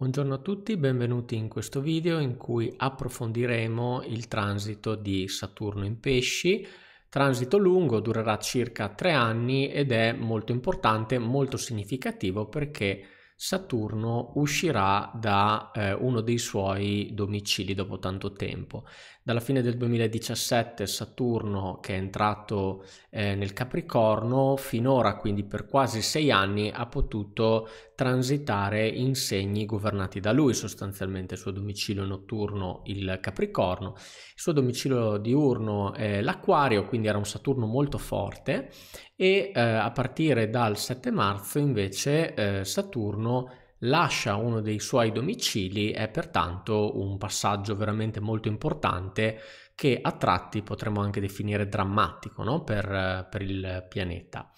Buongiorno a tutti, benvenuti in questo video in cui approfondiremo il transito di Saturno in pesci. Transito lungo, durerà circa tre anni ed è molto importante, molto significativo perché Saturno uscirà da eh, uno dei suoi domicili dopo tanto tempo. Dalla fine del 2017 Saturno che è entrato eh, nel Capricorno finora quindi per quasi sei anni ha potuto transitare in segni governati da lui sostanzialmente il suo domicilio notturno il Capricorno, il suo domicilio diurno eh, l'Aquario quindi era un Saturno molto forte e eh, a partire dal 7 marzo invece eh, Saturno giorno lascia uno dei suoi domicili è pertanto un passaggio veramente molto importante che a tratti potremmo anche definire drammatico no? per, per, il pianeta.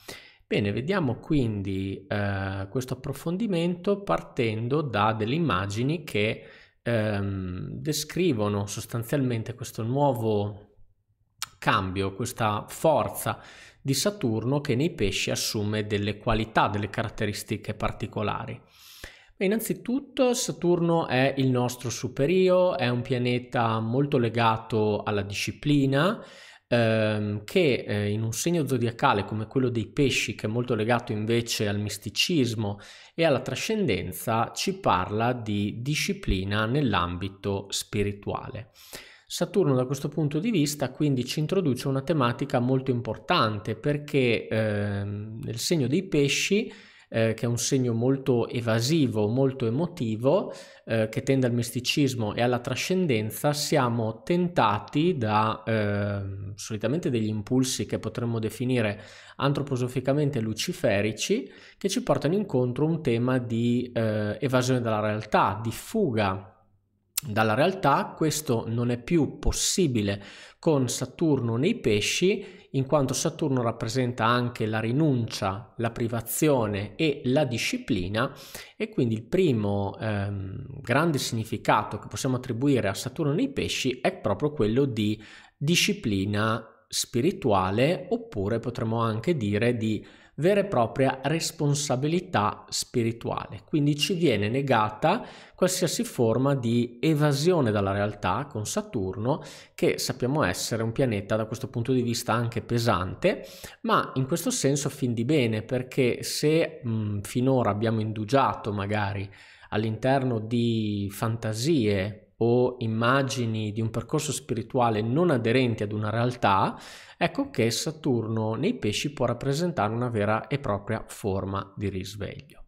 Bene, vediamo quindi eh, questo approfondimento partendo da delle immagini che ehm, descrivono sostanzialmente questo nuovo cambio, questa forza di Saturno che nei pesci assume delle qualità, delle caratteristiche particolari. Beh, innanzitutto Saturno è il nostro superio, è un pianeta molto legato alla disciplina, ehm, che eh, in un segno zodiacale come quello dei pesci, che è molto legato invece al misticismo e alla trascendenza, ci parla di disciplina nell'ambito spirituale. Saturno da questo punto di vista quindi ci introduce una tematica molto importante perché eh, nel segno dei pesci, eh, che è un segno molto evasivo, molto emotivo, eh, che tende al misticismo e alla trascendenza, siamo tentati da ehm, solitamente degli impulsi che potremmo definire antroposoficamente luciferici, che ci portano incontro a un tema di eh, evasione dalla realtà, di fuga dalla realtà, questo non è più possibile con Saturno nei pesci, in quanto Saturno rappresenta anche la rinuncia, la privazione e la disciplina e quindi il primo ehm, grande significato che possiamo attribuire a Saturno nei pesci è proprio quello di disciplina spirituale oppure potremmo anche dire di vera e propria responsabilità spirituale. Quindi ci viene negata qualsiasi forma di evasione dalla realtà con Saturno, che sappiamo essere un pianeta da questo punto di vista anche pesante, ma in questo senso fin di bene, perché se mh, finora abbiamo indugiato magari all'interno di fantasie o immagini di un percorso spirituale non aderenti ad una realtà, ecco che Saturno nei pesci può rappresentare una vera e propria forma di risveglio.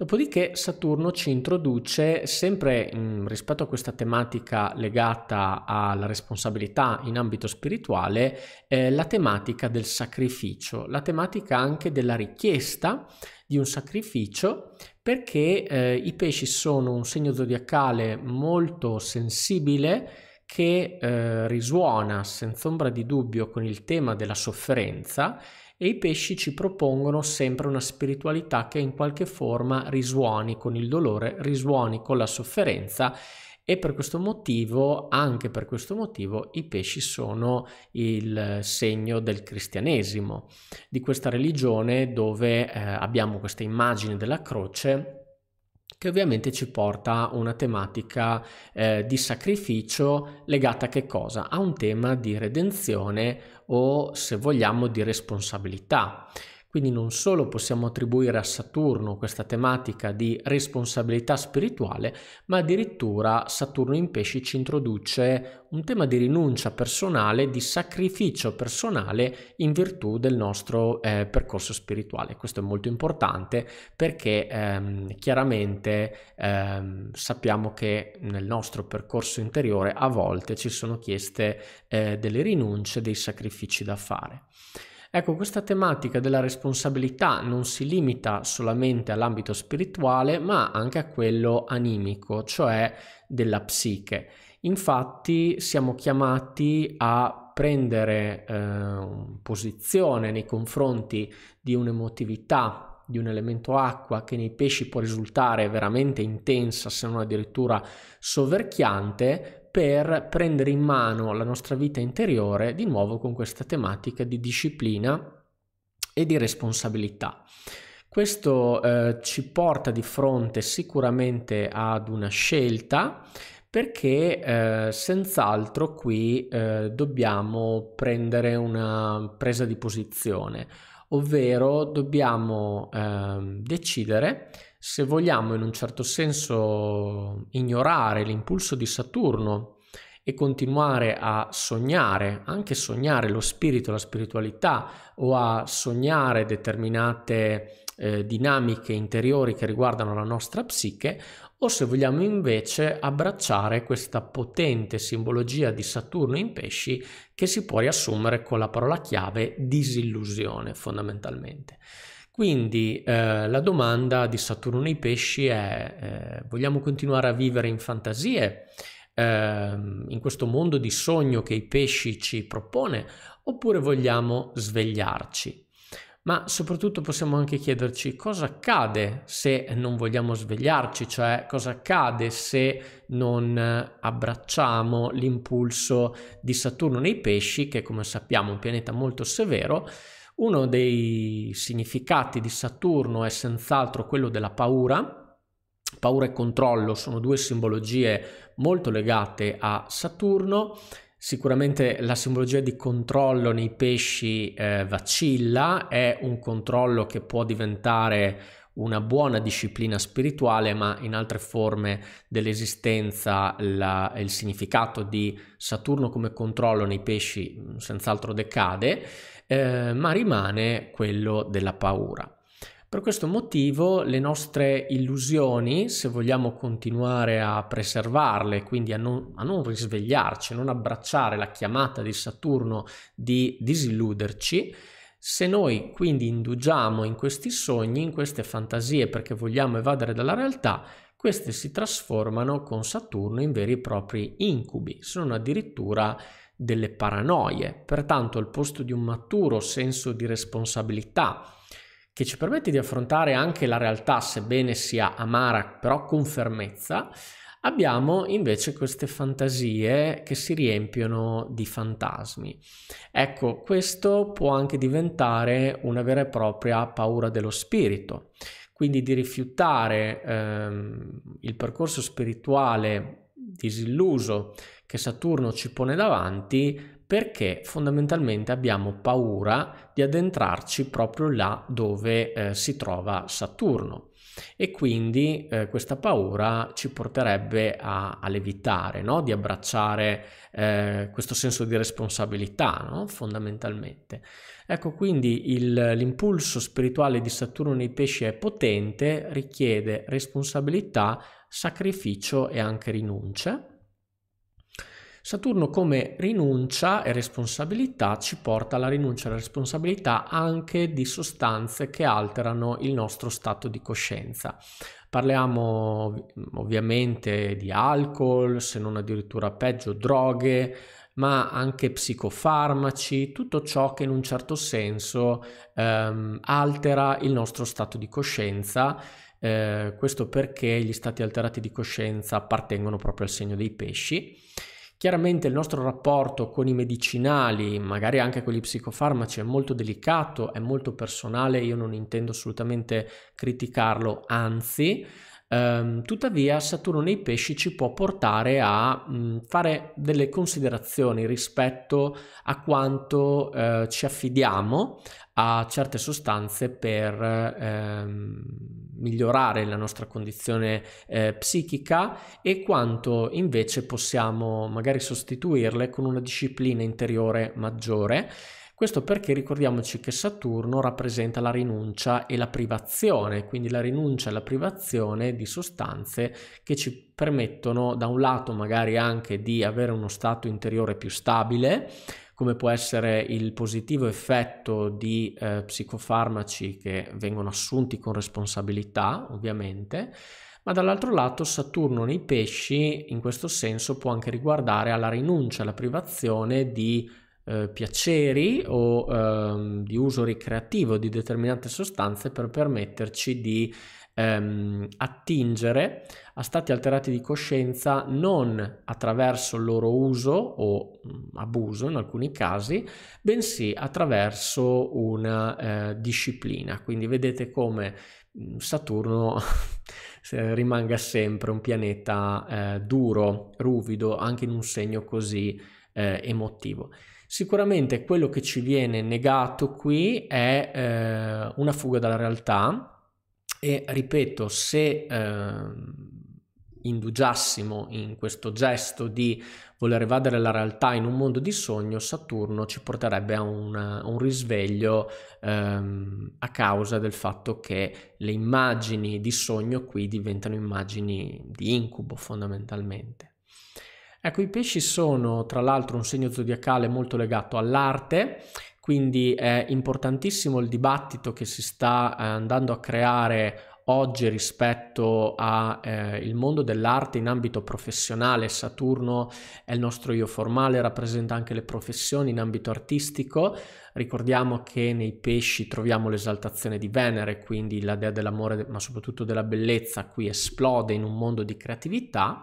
Dopodiché Saturno ci introduce, sempre in, rispetto a questa tematica legata alla responsabilità in ambito spirituale, eh, la tematica del sacrificio, la tematica anche della richiesta di un sacrificio perché eh, i pesci sono un segno zodiacale molto sensibile che eh, risuona senza ombra di dubbio con il tema della sofferenza e i pesci ci propongono sempre una spiritualità che in qualche forma risuoni con il dolore, risuoni con la sofferenza e per questo motivo, anche per questo motivo, i pesci sono il segno del cristianesimo, di questa religione dove eh, abbiamo questa immagine della croce che ovviamente ci porta a una tematica eh, di sacrificio legata a che cosa? A un tema di redenzione o se vogliamo di responsabilità. Quindi non solo possiamo attribuire a Saturno questa tematica di responsabilità spirituale, ma addirittura Saturno in pesci ci introduce un tema di rinuncia personale, di sacrificio personale in virtù del nostro eh, percorso spirituale. Questo è molto importante perché ehm, chiaramente ehm, sappiamo che nel nostro percorso interiore a volte ci sono chieste eh, delle rinunce, dei sacrifici da fare. Ecco, questa tematica della responsabilità non si limita solamente all'ambito spirituale, ma anche a quello animico, cioè della psiche. Infatti siamo chiamati a prendere eh, posizione nei confronti di un'emotività di un elemento acqua che nei pesci può risultare veramente intensa se non addirittura soverchiante, per prendere in mano la nostra vita interiore di nuovo con questa tematica di disciplina e di responsabilità. Questo eh, ci porta di fronte sicuramente ad una scelta perché eh, senz'altro qui eh, dobbiamo prendere una presa di posizione, ovvero dobbiamo ehm, decidere se vogliamo in un certo senso ignorare l'impulso di Saturno e continuare a sognare, anche sognare lo spirito, la spiritualità o a sognare determinate eh, dinamiche interiori che riguardano la nostra psiche, o se vogliamo invece abbracciare questa potente simbologia di Saturno in pesci che si può riassumere con la parola chiave disillusione fondamentalmente. Quindi eh, la domanda di Saturno nei pesci è eh, vogliamo continuare a vivere in fantasie, eh, in questo mondo di sogno che i pesci ci propone, oppure vogliamo svegliarci? Ma soprattutto possiamo anche chiederci cosa accade se non vogliamo svegliarci, cioè cosa accade se non abbracciamo l'impulso di Saturno nei pesci, che come sappiamo è un pianeta molto severo, uno dei significati di Saturno è senz'altro quello della paura. Paura e controllo sono due simbologie molto legate a Saturno. Sicuramente la simbologia di controllo nei pesci eh, vacilla, è un controllo che può diventare una buona disciplina spirituale, ma in altre forme dell'esistenza la, il significato di Saturno come controllo nei pesci mm, senz'altro decade, eh, ma rimane quello della paura. Per questo motivo le nostre illusioni, se vogliamo continuare a preservarle, quindi a non, a non risvegliarci, non abbracciare la chiamata di Saturno di disilluderci, se noi quindi indugiamo in questi sogni, in queste fantasie perché vogliamo evadere dalla realtà, queste si trasformano con Saturno in veri e propri incubi, sono addirittura delle paranoie. Pertanto, al posto di un maturo senso di responsabilità che ci permette di affrontare anche la realtà, sebbene sia amara, però con fermezza, Abbiamo invece queste fantasie che si riempiono di fantasmi. Ecco, questo può anche diventare una vera e propria paura dello spirito, quindi di rifiutare ehm, il percorso spirituale disilluso che Saturno ci pone davanti perché fondamentalmente abbiamo paura di addentrarci proprio là dove eh, si trova Saturno e quindi eh, questa paura ci porterebbe a, a levitare, no? di abbracciare eh, questo senso di responsabilità no? fondamentalmente. Ecco quindi il, l'impulso spirituale di Saturno nei pesci è potente, richiede responsabilità, sacrificio e anche rinuncia. Saturno come rinuncia e responsabilità ci porta alla rinuncia e alla responsabilità anche di sostanze che alterano il nostro stato di coscienza. Parliamo ovviamente di alcol, se non addirittura peggio droghe, ma anche psicofarmaci, tutto ciò che in un certo senso ehm, altera il nostro stato di coscienza eh, questo perché gli stati alterati di coscienza appartengono proprio al segno dei pesci Chiaramente il nostro rapporto con i medicinali, magari anche con gli psicofarmaci, è molto delicato, è molto personale, io non intendo assolutamente criticarlo, anzi Ehm, tuttavia Saturno nei pesci ci può portare a mh, mm, fare delle considerazioni rispetto a quanto eh, ci affidiamo a certe sostanze per ehm, migliorare la nostra condizione eh, psichica e quanto invece possiamo magari sostituirle con una disciplina interiore maggiore questo perché ricordiamoci che Saturno rappresenta la rinuncia e la privazione, quindi la rinuncia e la privazione di sostanze che ci permettono da un lato magari anche di avere uno stato interiore più stabile, come può essere il positivo effetto di eh, psicofarmaci che vengono assunti con responsabilità, ovviamente, ma dall'altro lato Saturno nei pesci in questo senso può anche riguardare alla rinuncia, alla privazione di eh, piaceri o ehm, di uso ricreativo di determinate sostanze per permetterci di ehm, attingere a stati alterati di coscienza non attraverso il loro uso o mm, abuso in alcuni casi, bensì attraverso una eh, disciplina. Quindi vedete come mm, Saturno rimanga sempre un pianeta eh, duro, ruvido, anche in un segno così eh, emotivo. Sicuramente quello che ci viene negato qui è eh, una fuga dalla realtà e ripeto, se eh, indugiassimo in questo gesto di voler evadere la realtà in un mondo di sogno, Saturno ci porterebbe a, una, un risveglio ehm, a causa del fatto che le immagini di sogno qui diventano immagini di incubo fondamentalmente. Ecco, i pesci sono tra l'altro un segno zodiacale molto legato all'arte, quindi è importantissimo il dibattito che si sta eh, andando a creare oggi rispetto al eh, mondo dell'arte in ambito professionale. Saturno è il nostro io formale, rappresenta anche le professioni in ambito artistico. Ricordiamo che nei pesci troviamo l'esaltazione di Venere, quindi la dea dell'amore, ma soprattutto della bellezza, qui esplode in un mondo di creatività.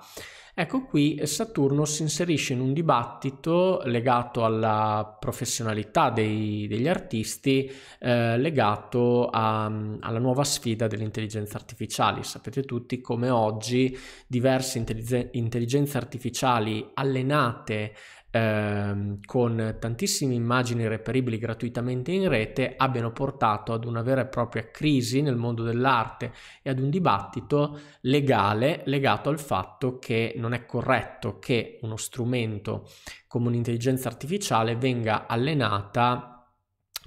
Ecco qui eh, Saturno si inserisce in un dibattito legato alla professionalità dei, degli artisti, eh, legato a, alla nuova sfida dell'intelligenza artificiale. Sapete tutti come oggi diverse intelligenze artificiali allenate ehm, con tantissime immagini reperibili gratuitamente in rete abbiano portato ad una vera e propria crisi nel mondo dell'arte e ad un dibattito legale legato al fatto che non è corretto che uno strumento come un'intelligenza artificiale venga allenata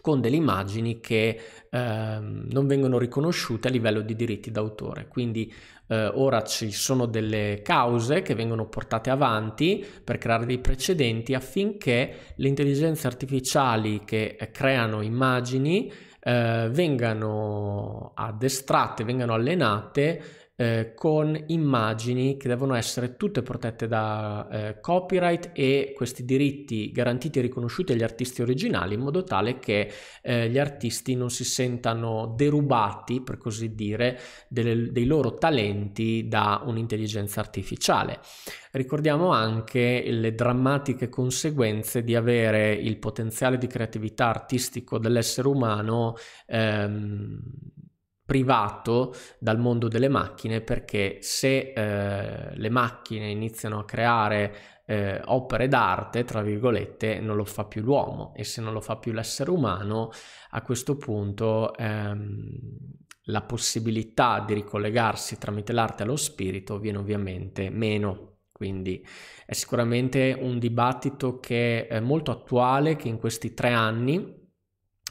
con delle immagini che ehm, non vengono riconosciute a livello di diritti d'autore. Quindi eh, ora ci sono delle cause che vengono portate avanti per creare dei precedenti affinché le intelligenze artificiali che eh, creano immagini eh, vengano addestrate, vengano allenate eh, con immagini che devono essere tutte protette da eh, copyright e questi diritti garantiti e riconosciuti agli artisti originali in modo tale che eh, gli artisti non si sentano derubati, per così dire, delle, dei loro talenti da un'intelligenza artificiale. Ricordiamo anche le drammatiche conseguenze di avere il potenziale di creatività artistico dell'essere umano ehm, privato dal mondo delle macchine perché se eh, le macchine iniziano a creare eh, opere d'arte, tra virgolette, non lo fa più l'uomo e se non lo fa più l'essere umano, a questo punto ehm, la possibilità di ricollegarsi tramite l'arte allo spirito viene ovviamente meno. Quindi è sicuramente un dibattito che è molto attuale, che in questi tre anni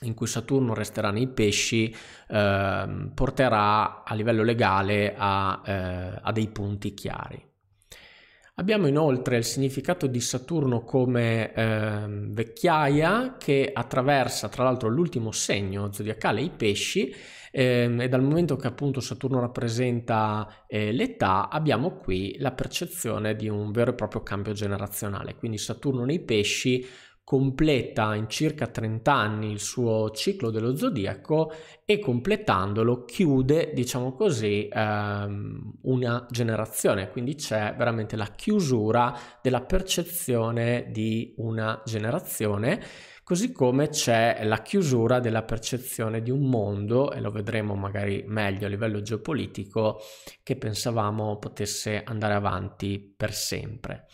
in cui Saturno resterà nei pesci eh, porterà a livello legale a, eh, a, dei punti chiari. Abbiamo inoltre il significato di Saturno come eh, vecchiaia che attraversa tra l'altro l'ultimo segno zodiacale, i pesci, ehm, e dal momento che appunto Saturno rappresenta eh, l'età abbiamo qui la percezione di un vero e proprio cambio generazionale, quindi Saturno nei pesci completa in circa 30 anni il suo ciclo dello zodiaco e completandolo chiude, diciamo così, ehm, una generazione, quindi c'è veramente la chiusura della percezione di una generazione, così come c'è la chiusura della percezione di un mondo, e lo vedremo magari meglio a livello geopolitico, che pensavamo potesse andare avanti per sempre.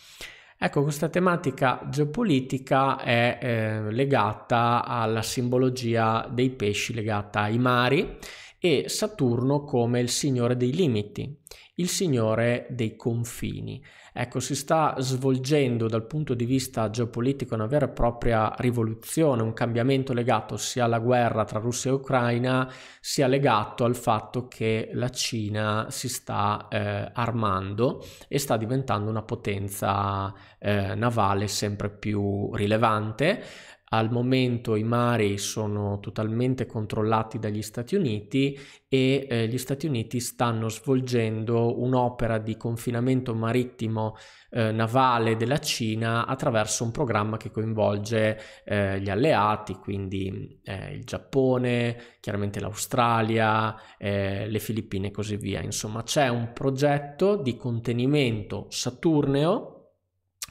Ecco, questa tematica geopolitica è eh, legata alla simbologia dei pesci, legata ai mari e Saturno come il signore dei limiti, il signore dei confini. Ecco, si sta svolgendo dal punto di vista geopolitico una vera e propria rivoluzione, un cambiamento legato sia alla guerra tra Russia e Ucraina, sia legato al fatto che la Cina si sta eh, armando e sta diventando una potenza eh, navale sempre più rilevante al momento i mari sono totalmente controllati dagli Stati Uniti e eh, gli Stati Uniti stanno svolgendo un'opera di confinamento marittimo eh, navale della Cina attraverso un programma che coinvolge eh, gli alleati, quindi eh, il Giappone, chiaramente l'Australia, eh, le Filippine e così via. Insomma, c'è un progetto di contenimento saturneo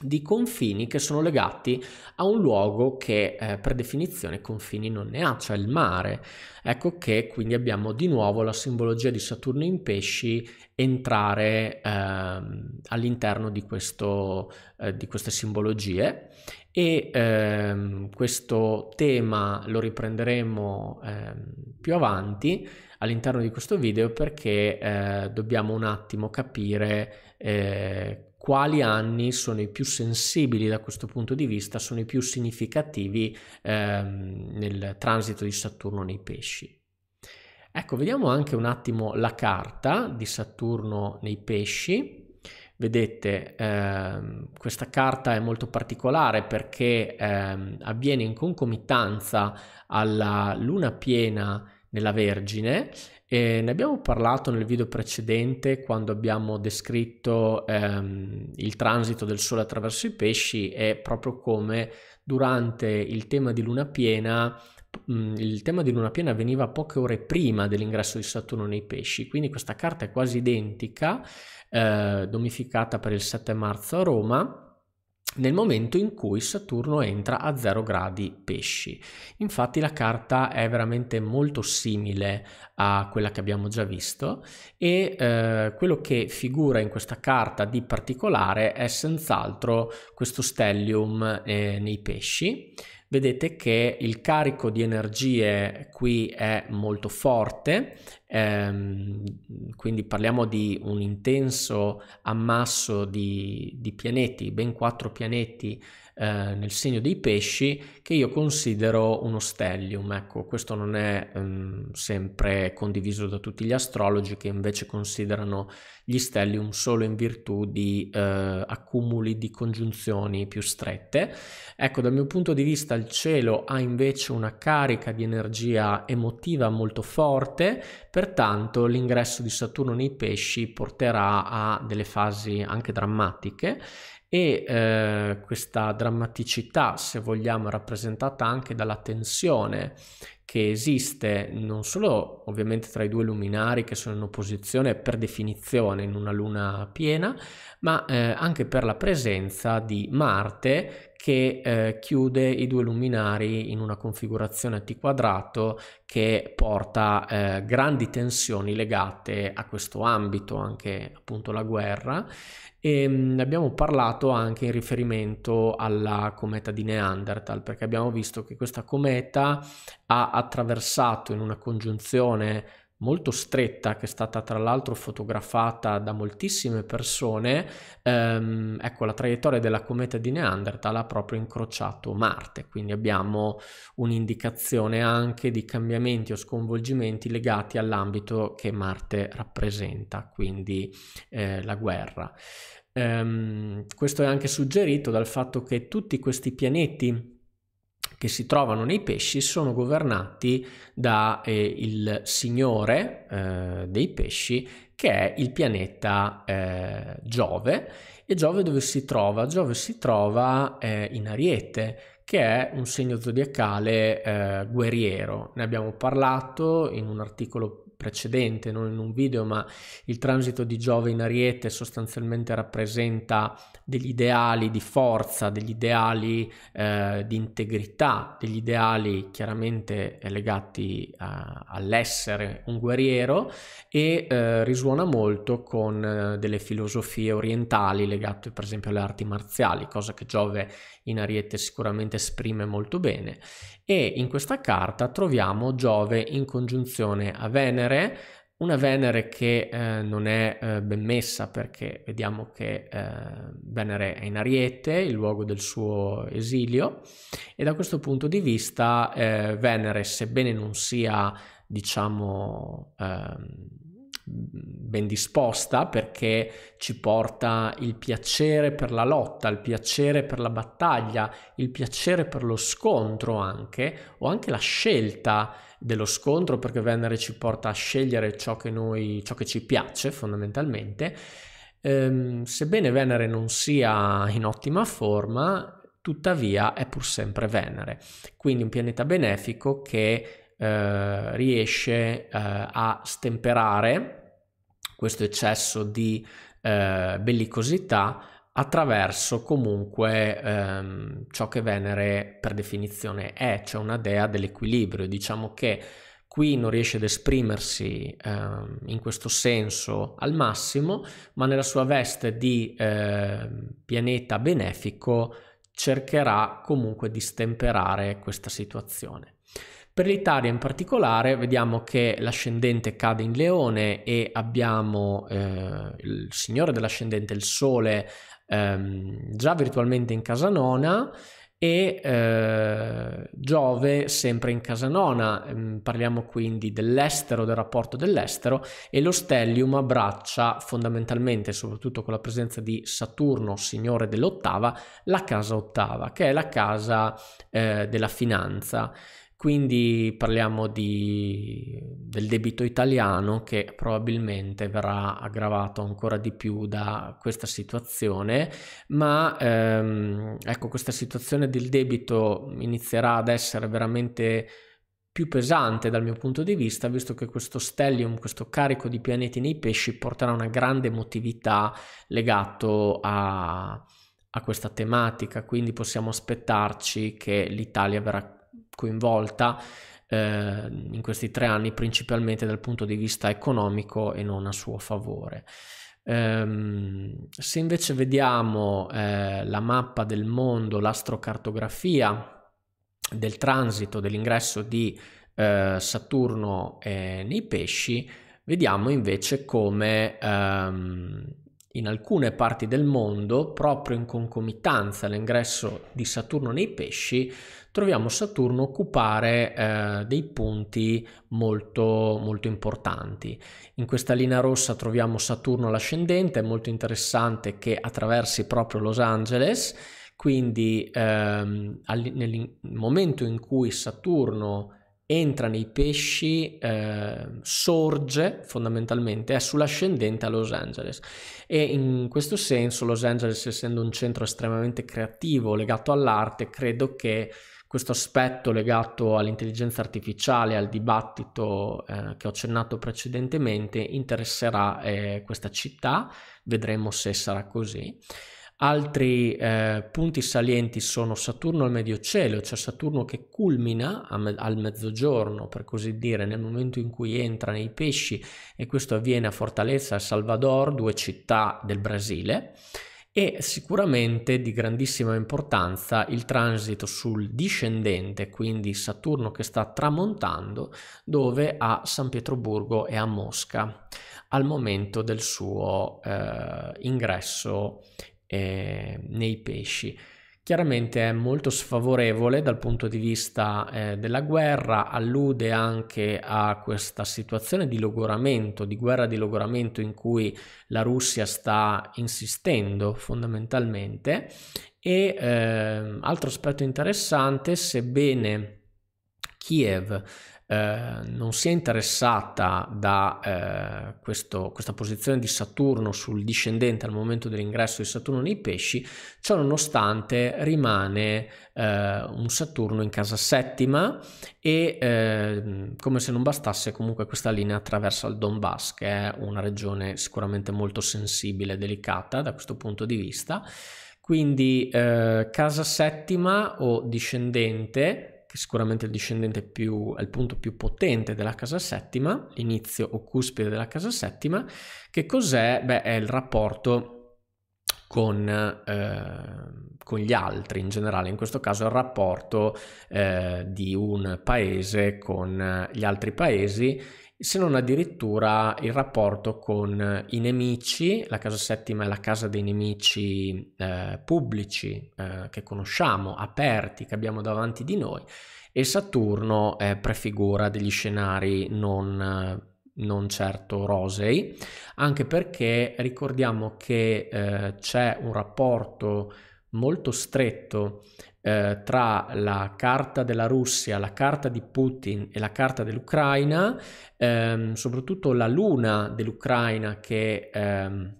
di confini che sono legati a un luogo che eh, per definizione confini non ne ha, cioè il mare. Ecco che quindi abbiamo di nuovo la simbologia di Saturno in pesci entrare eh, all'interno di, questo, eh, di, queste simbologie e ehm, questo tema lo riprenderemo ehm, più avanti all'interno di questo video perché eh, dobbiamo un attimo capire eh, quali anni sono i più sensibili da questo punto di vista, sono i più significativi ehm, nel transito di Saturno nei pesci. Ecco, vediamo anche un attimo la carta di Saturno nei pesci. Vedete, ehm, questa carta è molto particolare perché ehm, avviene in concomitanza alla luna piena nella Vergine e ne abbiamo parlato nel video precedente quando abbiamo descritto ehm, il transito del Sole attraverso i pesci e proprio come durante il tema di luna piena il tema di luna piena veniva poche ore prima dell'ingresso di Saturno nei pesci, quindi questa carta è quasi identica, eh, domificata per il 7 marzo a Roma, nel momento in cui Saturno entra a 0 gradi pesci. Infatti la carta è veramente molto simile a quella che abbiamo già visto e eh, quello che figura in questa carta di particolare è senz'altro questo stellium eh, nei pesci. Vedete che il carico di energie qui è molto forte Ehm, quindi parliamo di un intenso ammasso di, di pianeti, ben quattro pianeti eh, nel segno dei pesci, che io considero uno stellium. Ecco, questo non è ehm, sempre condiviso da tutti gli astrologi che invece considerano gli stellium solo in virtù di eh, accumuli di congiunzioni più strette. Ecco, dal mio punto di vista il cielo ha invece una carica di energia emotiva molto forte Pertanto l'ingresso di Saturno nei pesci porterà a delle fasi anche drammatiche e eh, questa drammaticità, se vogliamo, è rappresentata anche dalla tensione che esiste non solo ovviamente tra i due luminari che sono in opposizione per definizione in una luna piena, ma eh, anche per la presenza di Marte che eh, chiude i due luminari in una configurazione a T quadrato che porta eh, grandi tensioni legate a questo ambito, anche appunto la guerra. Ehm, e mh, abbiamo parlato anche in riferimento alla cometa di Neanderthal, perché abbiamo visto che questa cometa ha attraversato in una congiunzione molto stretta che è stata tra l'altro fotografata da moltissime persone, ehm, ecco la traiettoria della cometa di Neanderthal ha proprio incrociato Marte, quindi abbiamo un'indicazione anche di cambiamenti o sconvolgimenti legati all'ambito che Marte rappresenta, quindi eh, la guerra. Ehm, questo è anche suggerito dal fatto che tutti questi pianeti che si trovano nei pesci sono governati dal eh, signore eh, dei pesci che è il pianeta eh, Giove e Giove dove si trova? Giove si trova eh, in Ariete che è un segno zodiacale eh, guerriero. Ne abbiamo parlato in un articolo precedente, non in un video, ma il transito di Giove in Ariete sostanzialmente rappresenta degli ideali di forza, degli ideali eh, di integrità, degli ideali chiaramente eh, legati a, eh, all'essere un guerriero e eh, risuona molto con eh, delle filosofie orientali legate per esempio alle arti marziali, cosa che Giove in Ariete sicuramente esprime molto bene. E in questa carta troviamo Giove in congiunzione a Venere, una Venere che eh, non è eh, ben messa perché vediamo che eh, Venere è in Ariete, il luogo del suo esilio, e da questo punto di vista eh, Venere, sebbene non sia, diciamo, ehm, ben disposta perché ci porta il piacere per la lotta, il piacere per la battaglia, il piacere per lo scontro anche, o anche la scelta dello scontro perché Venere ci porta a scegliere ciò che, noi, ciò che ci piace fondamentalmente. Ehm, sebbene Venere non sia in ottima forma, tuttavia è pur sempre Venere, quindi un pianeta benefico che eh, riesce eh, a stemperare questo eccesso di eh, bellicosità attraverso comunque ehm, ciò che Venere per definizione è, cioè una dea dell'equilibrio. Diciamo che qui non riesce ad esprimersi ehm, in questo senso al massimo, ma nella sua veste di eh, pianeta benefico cercherà comunque di stemperare questa situazione. Per l'Italia in particolare vediamo che l'ascendente cade in leone e abbiamo eh, il signore dell'ascendente, il sole ehm, già virtualmente in casa nona e eh, Giove sempre in casa nona, ehm, parliamo quindi dell'estero, del rapporto dell'estero e lo stellium abbraccia fondamentalmente, soprattutto con la presenza di Saturno, signore dell'ottava, la casa ottava, che è la casa eh, della finanza. Quindi parliamo di, del debito italiano che probabilmente verrà aggravato ancora di più da questa situazione, ma ehm, ecco questa situazione del debito inizierà ad essere veramente più pesante dal mio punto di vista, visto che questo stellium, questo carico di pianeti nei pesci porterà una grande emotività legato a, a questa tematica, quindi possiamo aspettarci che l'Italia verrà coinvolta eh, in questi tre anni principalmente dal punto di vista economico e non a suo favore. Ehm, se invece vediamo eh, la mappa del mondo, l'astrocartografia del transito, dell'ingresso di eh, Saturno eh, nei pesci, vediamo invece come ehm, in alcune parti del mondo, proprio in concomitanza all'ingresso di Saturno nei pesci, troviamo Saturno occupare eh, dei punti molto, molto importanti. In questa linea rossa troviamo Saturno all'ascendente, è molto interessante che attraversi proprio Los Angeles, quindi ehm, nel momento in cui Saturno entra nei pesci, eh, sorge fondamentalmente, è sull'ascendente a Los Angeles e in questo senso Los Angeles essendo un centro estremamente creativo legato all'arte, credo che questo aspetto legato all'intelligenza artificiale, al dibattito eh, che ho accennato precedentemente, interesserà eh, questa città, vedremo se sarà così. Altri eh, punti salienti sono Saturno al medio cielo, cioè Saturno che culmina me- al mezzogiorno, per così dire, nel momento in cui entra nei pesci e questo avviene a Fortaleza, e Salvador, due città del Brasile e sicuramente di grandissima importanza il transito sul discendente, quindi Saturno che sta tramontando, dove a San Pietroburgo e a Mosca al momento del suo eh, ingresso eh, nei pesci. Chiaramente è molto sfavorevole dal punto di vista eh, della guerra, allude anche a questa situazione di logoramento, di guerra di logoramento in cui la Russia sta insistendo fondamentalmente. E eh, altro aspetto interessante, sebbene Kiev eh, non sia interessata da eh, questo, questa posizione di Saturno sul discendente al momento dell'ingresso di Saturno nei pesci, ciò nonostante rimane eh, un Saturno in casa settima e eh, come se non bastasse comunque questa linea attraversa il Donbass che è una regione sicuramente molto sensibile e delicata da questo punto di vista. Quindi eh, casa settima o discendente è sicuramente il discendente più, al punto più potente della casa settima, l'inizio o cuspide della casa settima, che cos'è? Beh, è il rapporto con, eh, con, gli altri in generale, in questo caso è il rapporto eh, di un paese con eh, gli altri paesi se non addirittura il rapporto con i nemici, la casa settima è la casa dei nemici eh, pubblici eh, che conosciamo, aperti, che abbiamo davanti di noi, e Saturno eh, prefigura degli scenari non non certo rosei, anche perché ricordiamo che eh, c'è un rapporto molto stretto eh, tra la carta della Russia, la carta di Putin e la carta dell'Ucraina, ehm, soprattutto la luna dell'Ucraina che... Ehm,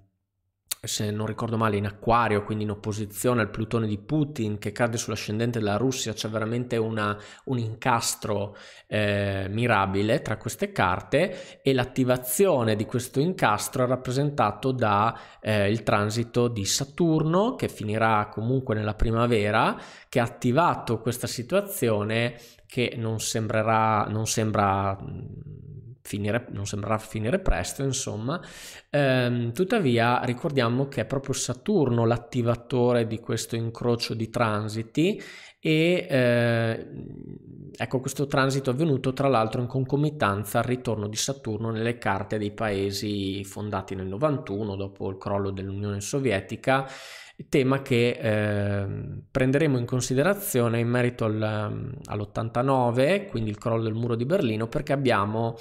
se non ricordo male, in acquario, quindi in opposizione al Plutone di Putin che cade sull'ascendente della Russia, c'è veramente una, un incastro eh, mirabile tra queste carte e l'attivazione di questo incastro è rappresentato dal eh, transito di Saturno che finirà comunque nella primavera, che ha attivato questa situazione che non, sembrerà, non sembra mm, finire, non sembrerà finire presto, insomma. Ehm, tuttavia ricordiamo che è proprio Saturno l'attivatore di questo incrocio di transiti e eh, ecco questo transito è avvenuto tra l'altro in concomitanza al ritorno di Saturno nelle carte dei paesi fondati nel 91 dopo il crollo dell'Unione Sovietica tema che eh, prenderemo in considerazione in merito al, ehm, all'89, quindi il crollo del muro di Berlino, perché abbiamo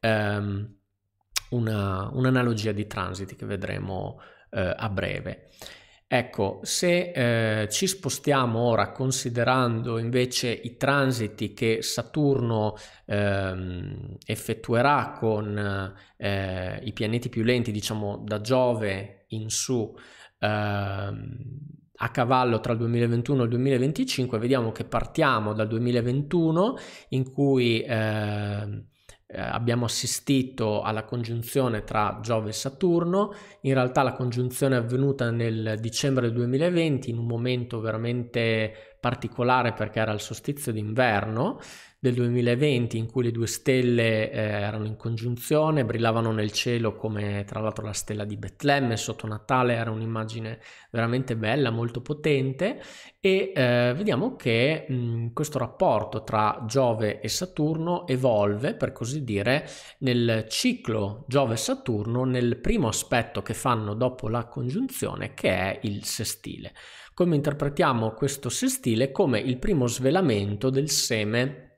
ehm, una, un'analogia di transiti che vedremo eh, a breve. Ecco, se eh, ci spostiamo ora considerando invece i transiti che Saturno ehm, effettuerà con eh, i pianeti più lenti, diciamo da Giove in su Ehm, a cavallo tra il 2021 e il 2025, vediamo che partiamo dal 2021 in cui ehm, eh, abbiamo assistito alla congiunzione tra Giove e Saturno, in realtà la congiunzione è avvenuta nel dicembre 2020 in un momento veramente particolare perché era il solstizio d'inverno, del 2020 in cui le due stelle eh, erano in congiunzione, brillavano nel cielo come tra l'altro la stella di Betlemme sotto Natale, era un'immagine veramente bella, molto potente e eh, vediamo che mh, mm, questo rapporto tra Giove e Saturno evolve per così dire nel ciclo Giove-Saturno nel primo aspetto che fanno dopo la congiunzione che è il sestile. Come interpretiamo questo sestile come il primo svelamento del seme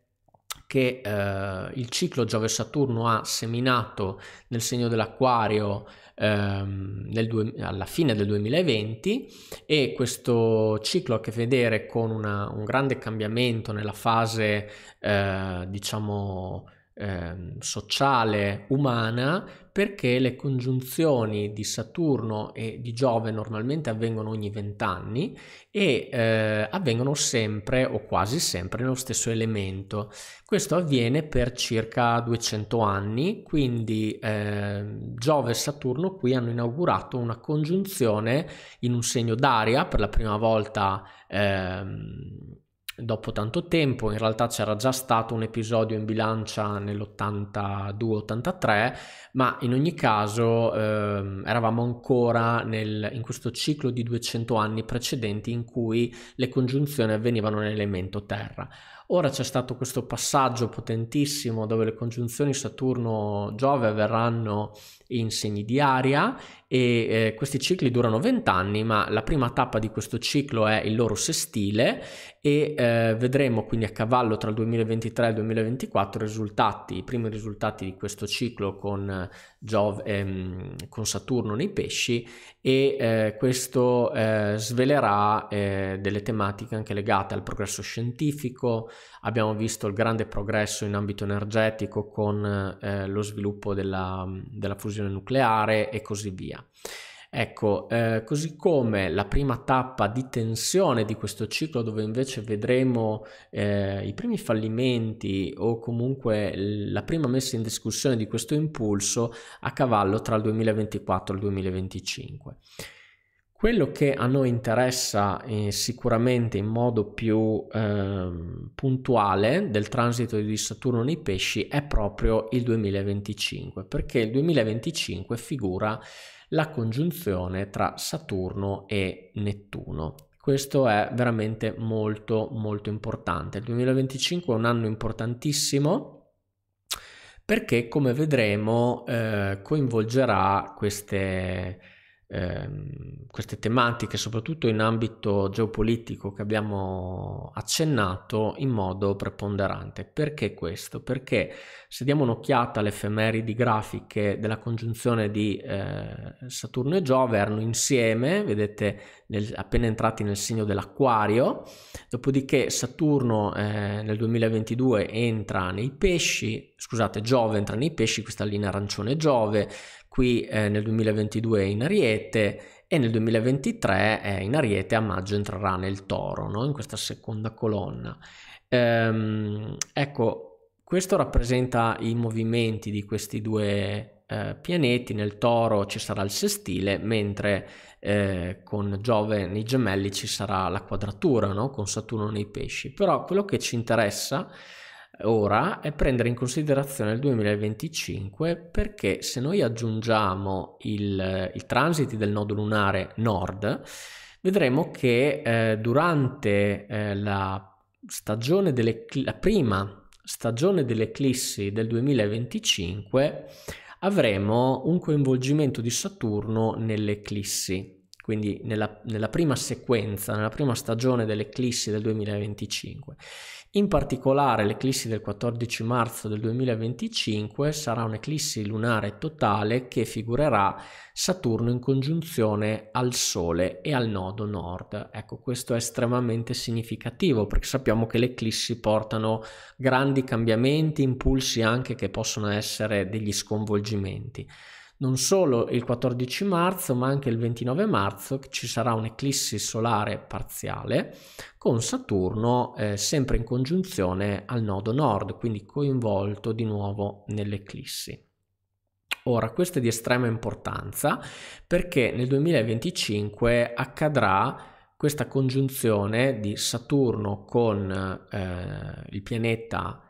che eh, il ciclo Giove-Saturno ha seminato nel segno dell'Aquario ehm, nel alla fine del 2020 e questo ciclo ha a che vedere con una, un grande cambiamento nella fase, eh, diciamo, eh, sociale umana perché le congiunzioni di Saturno e di Giove normalmente avvengono ogni vent'anni e eh, avvengono sempre o quasi sempre nello stesso elemento. Questo avviene per circa 200 anni, quindi eh, Giove e Saturno qui hanno inaugurato una congiunzione in un segno d'aria per la prima volta. Ehm, dopo tanto tempo, in realtà c'era già stato un episodio in bilancia nell'82-83, ma in ogni caso ehm, eravamo ancora nel, in questo ciclo di 200 anni precedenti in cui le congiunzioni avvenivano nell'elemento terra. Ora c'è stato questo passaggio potentissimo dove le congiunzioni Saturno-Giove avverranno in segni di aria e eh, questi cicli durano 20 anni, ma la prima tappa di questo ciclo è il loro sestile e eh, vedremo quindi a cavallo tra il 2023 e il 2024 risultati, i primi risultati di questo ciclo con, eh, Giove, ehm, con Saturno nei pesci e eh, questo eh, svelerà eh, delle tematiche anche legate al progresso scientifico, abbiamo visto il grande progresso in ambito energetico con eh, lo sviluppo della, della fusione nucleare e così via. Ecco, eh, così come la prima tappa di tensione di questo ciclo dove invece vedremo eh, i primi fallimenti o comunque la prima messa in discussione di questo impulso a cavallo tra il 2024 e il 2025. Quello che a noi interessa eh, sicuramente in modo più eh, puntuale del transito di Saturno nei pesci è proprio il 2025, perché il 2025 figura la congiunzione tra Saturno e Nettuno. Questo è veramente molto molto importante. Il 2025 è un anno importantissimo perché come vedremo eh, coinvolgerà queste Ehm, queste tematiche, soprattutto in ambito geopolitico che abbiamo accennato in modo preponderante. Perché questo? Perché se diamo un'occhiata alle effemeridi grafiche della congiunzione di eh, Saturno e Giove, erano insieme, vedete, nel, appena entrati nel segno dell'Aquario, dopodiché Saturno eh, nel 2022 entra nei pesci, scusate, Giove entra nei pesci, questa linea arancione Giove, qui eh, nel 2022 è in Ariete e nel 2023 è eh, in Ariete a maggio entrerà nel Toro, no? in questa seconda colonna. Ehm, ecco, questo rappresenta i movimenti di questi due eh, pianeti, nel Toro ci sarà il sestile, mentre eh, con Giove nei gemelli ci sarà la quadratura, no? con Saturno nei pesci. Però quello che ci interessa ora è prendere in considerazione il 2025 perché se noi aggiungiamo il, il transito del nodo lunare nord, vedremo che eh, durante eh, la, delle, la prima stagione dell'eclissi del 2025 avremo un coinvolgimento di Saturno nell'eclissi quindi nella, nella, prima sequenza, nella prima stagione dell'eclissi del 2025. In particolare l'eclissi del 14 marzo del 2025 sarà un'eclissi lunare totale che figurerà Saturno in congiunzione al Sole e al nodo nord. Ecco, questo è estremamente significativo perché sappiamo che le eclissi portano grandi cambiamenti, impulsi anche che possono essere degli sconvolgimenti non solo il 14 marzo ma anche il 29 marzo ci sarà un'eclissi solare parziale con Saturno eh, sempre in congiunzione al nodo nord, quindi coinvolto di nuovo nell'eclissi. Ora, questo è di estrema importanza perché nel 2025 accadrà questa congiunzione di Saturno con eh, il pianeta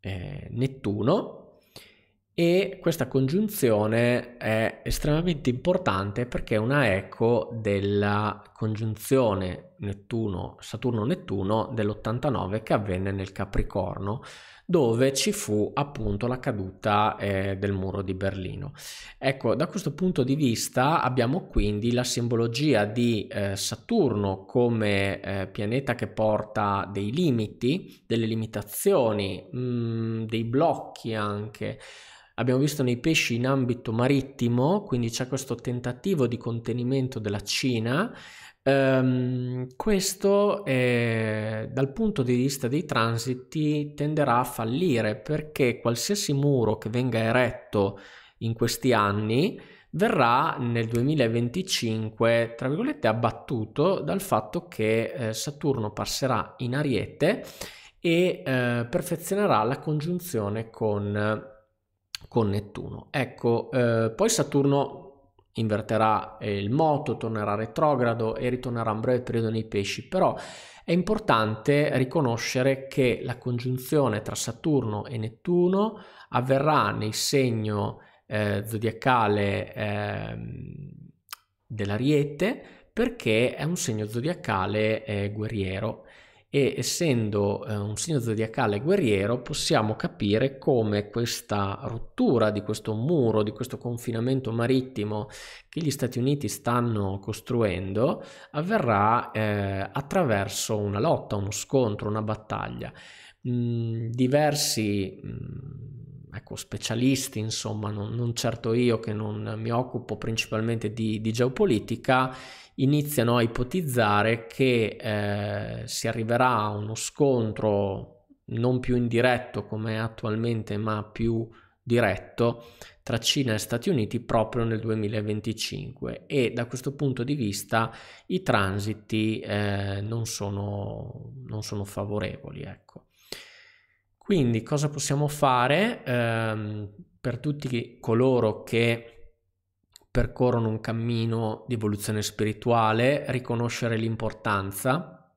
eh, Nettuno e questa congiunzione è estremamente importante perché è una eco della congiunzione Nettuno, Saturno-Nettuno dell'89 che avvenne nel Capricorno dove ci fu appunto la caduta eh, del muro di Berlino. Ecco, da questo punto di vista abbiamo quindi la simbologia di eh, Saturno come eh, pianeta che porta dei limiti, delle limitazioni, mh, mm, dei blocchi anche. Abbiamo visto nei pesci in ambito marittimo, quindi c'è questo tentativo di contenimento della Cina Um, questo è, eh, dal punto di vista dei transiti tenderà a fallire perché qualsiasi muro che venga eretto in questi anni verrà nel 2025 tra virgolette abbattuto dal fatto che eh, Saturno passerà in Ariete e eh, perfezionerà la congiunzione con, con Nettuno. Ecco, eh, poi Saturno inverterà eh, il moto, tornerà retrogrado e ritornerà un breve periodo nei pesci, però è importante riconoscere che la congiunzione tra Saturno e Nettuno avverrà nel segno eh, zodiacale eh, dell'Ariete perché è un segno zodiacale eh, guerriero e essendo eh, un segno zodiacale guerriero possiamo capire come questa rottura di questo muro, di questo confinamento marittimo che gli Stati Uniti stanno costruendo avverrà eh, attraverso una lotta, uno scontro, una battaglia. Mm, diversi... Mm, ecco, specialisti, insomma, non, non, certo io che non mi occupo principalmente di, di geopolitica, iniziano a ipotizzare che eh, si arriverà a uno scontro non più indiretto come attualmente, ma più diretto tra Cina e Stati Uniti proprio nel 2025 e da questo punto di vista i transiti eh, non, sono, non, sono, favorevoli. Ecco. Quindi cosa possiamo fare eh, per tutti coloro che percorrono un cammino di evoluzione spirituale, riconoscere l'importanza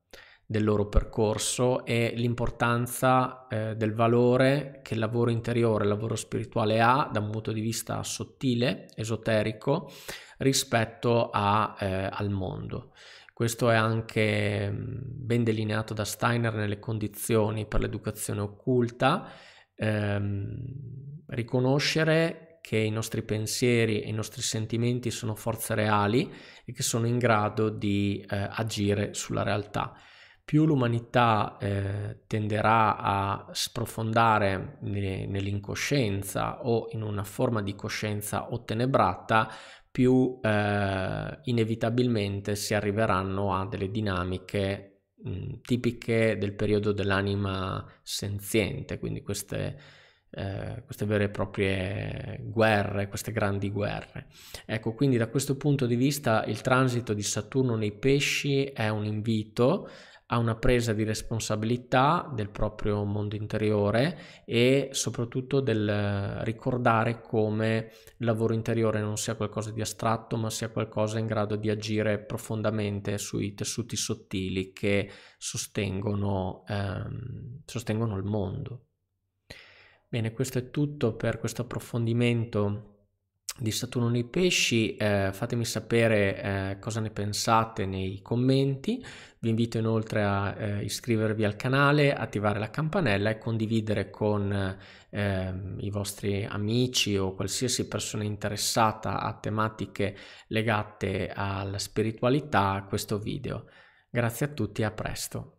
del loro percorso e l'importanza eh, del valore che il lavoro interiore, il lavoro spirituale ha da un punto di vista sottile, esoterico, rispetto a, eh, al mondo. Questo è anche mm, ben delineato da Steiner nelle condizioni per l'educazione occulta. Ehm, riconoscere che i nostri pensieri e i nostri sentimenti sono forze reali e che sono in grado di eh, agire sulla realtà. Più l'umanità eh, tenderà a sprofondare ne- nell'incoscienza o in una forma di coscienza ottenebrata, più eh, inevitabilmente si arriveranno a delle dinamiche mh, tipiche del periodo dell'anima senziente, quindi queste eh, queste vere e proprie guerre, queste grandi guerre. Ecco, quindi da questo punto di vista il transito di Saturno nei pesci è un invito a una presa di responsabilità del proprio mondo interiore e soprattutto del ricordare come il lavoro interiore non sia qualcosa di astratto, ma sia qualcosa in grado di agire profondamente sui tessuti sottili che sostengono, ehm, sostengono il mondo. Bene, questo è tutto per questo approfondimento di Saturno nei pesci, eh, fatemi sapere eh, cosa ne pensate nei commenti, vi invito inoltre a eh, iscrivervi al canale, attivare la campanella e condividere con ehm, i vostri amici o qualsiasi persona interessata a tematiche legate alla spiritualità questo video. Grazie a tutti e a presto.